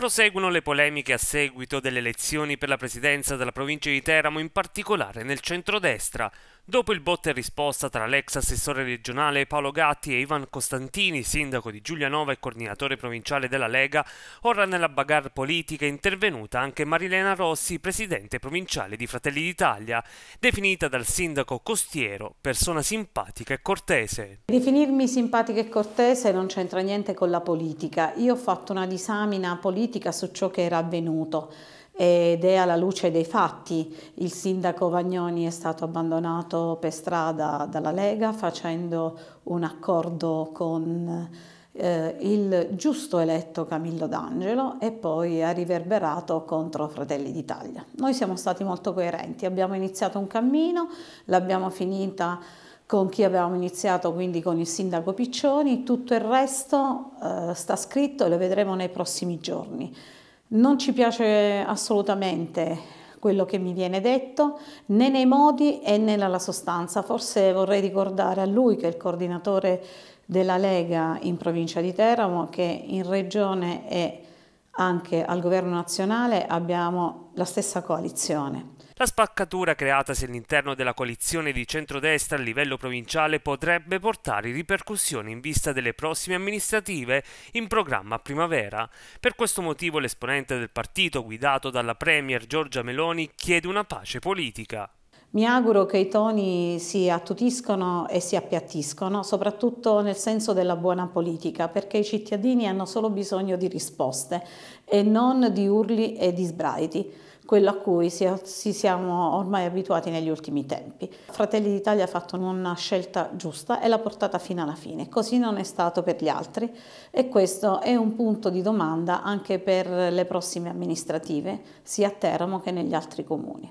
Proseguono le polemiche a seguito delle elezioni per la presidenza della provincia di Teramo, in particolare nel centrodestra. Dopo il botta e risposta tra l'ex assessore regionale Paolo Gatti e Ivan Costantini, sindaco di Giulianova e coordinatore provinciale della Lega, ora nella bagarre politica è intervenuta anche Marilena Rossi, presidente provinciale di Fratelli d'Italia, definita dal sindaco costiero persona simpatica e cortese. Definirmi simpatica e cortese non c'entra niente con la politica. Io ho fatto una disamina politica su ciò che era avvenuto ed è alla luce dei fatti. Il sindaco Vagnoni è stato abbandonato per strada dalla Lega facendo un accordo con eh, il giusto eletto Camillo D'Angelo e poi ha riverberato contro Fratelli d'Italia. Noi siamo stati molto coerenti, abbiamo iniziato un cammino, l'abbiamo finita con chi avevamo iniziato, quindi con il sindaco Piccioni, tutto il resto eh, sta scritto e lo vedremo nei prossimi giorni. Non ci piace assolutamente quello che mi viene detto, né nei modi e né nella sostanza. Forse vorrei ricordare a lui che è il coordinatore della Lega in provincia di Teramo, che in regione e anche al governo nazionale abbiamo la stessa coalizione. La spaccatura creatasi all'interno della coalizione di centrodestra a livello provinciale potrebbe portare ripercussioni in vista delle prossime amministrative in programma a primavera. Per questo motivo l'esponente del partito guidato dalla Premier Giorgia Meloni chiede una pace politica. Mi auguro che i toni si attutiscono e si appiattiscono, soprattutto nel senso della buona politica, perché i cittadini hanno solo bisogno di risposte e non di urli e di sbraiti quello a cui si, si, siamo ormai abituati negli ultimi tempi. Fratelli d'Italia ha fatto una scelta giusta e l'ha portata fino alla fine, così non è stato per gli altri e questo è un punto di domanda anche per le prossime amministrative, sia a Teramo che negli altri comuni.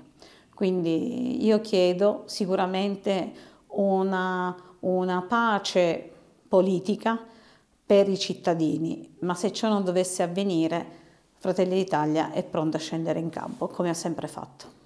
Quindi io chiedo sicuramente una, una pace politica per i cittadini, ma se ciò non dovesse avvenire Fratelli d'Italia è pronto a scendere in campo, come ha sempre fatto.